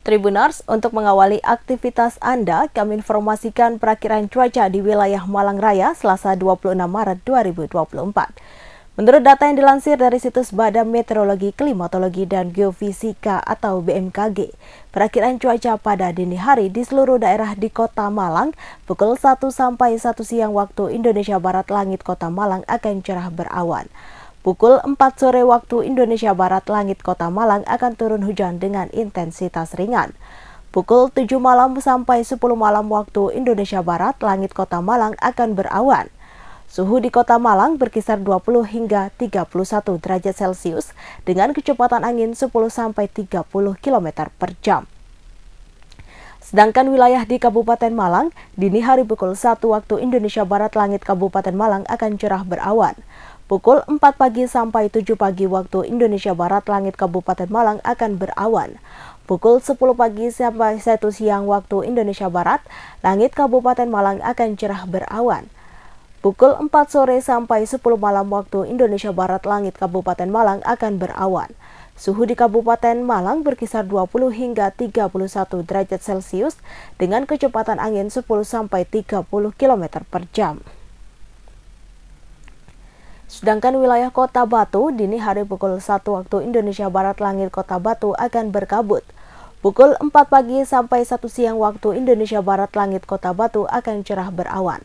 Tribunars, untuk mengawali aktivitas Anda, kami informasikan perakiran cuaca di wilayah Malang Raya selasa 26 Maret 2024. Menurut data yang dilansir dari situs Badan Meteorologi, Klimatologi, dan Geofisika atau BMKG, perakiran cuaca pada dini hari di seluruh daerah di kota Malang pukul 1 sampai 1 siang waktu Indonesia Barat langit kota Malang akan cerah berawan. Pukul 4 sore waktu Indonesia Barat, langit kota Malang akan turun hujan dengan intensitas ringan. Pukul 7 malam sampai 10 malam waktu Indonesia Barat, langit kota Malang akan berawan. Suhu di kota Malang berkisar 20 hingga 31 derajat Celcius dengan kecepatan angin 10 sampai 30 km per jam. Sedangkan wilayah di Kabupaten Malang, dini hari pukul 1 waktu Indonesia Barat langit Kabupaten Malang akan cerah berawan. Pukul 4 pagi sampai 7 pagi waktu Indonesia Barat, langit Kabupaten Malang akan berawan. Pukul 10 pagi sampai 1 siang waktu Indonesia Barat, langit Kabupaten Malang akan cerah berawan. Pukul 4 sore sampai 10 malam waktu Indonesia Barat, langit Kabupaten Malang akan berawan. Suhu di Kabupaten Malang berkisar 20 hingga 31 derajat Celcius dengan kecepatan angin 10 sampai 30 km per jam. Sedangkan wilayah Kota Batu dini hari pukul 1 waktu Indonesia Barat langit Kota Batu akan berkabut. Pukul 4 pagi sampai 1 siang waktu Indonesia Barat langit Kota Batu akan cerah berawan.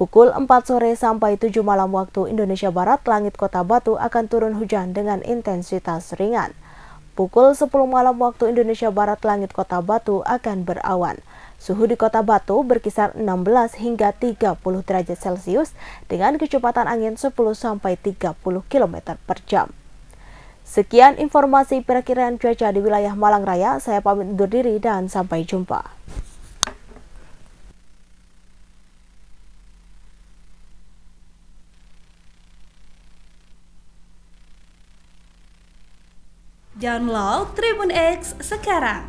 Pukul 4 sore sampai 7 malam waktu Indonesia Barat langit Kota Batu akan turun hujan dengan intensitas ringan. Pukul 10 malam waktu Indonesia Barat langit Kota Batu akan berawan. Suhu di kota Batu berkisar 16 hingga 30 derajat Celcius dengan kecepatan angin 10 sampai 30 km per jam. Sekian informasi perkiraan cuaca di wilayah Malang Raya. Saya pamit undur diri dan sampai jumpa. Download Tribun X sekarang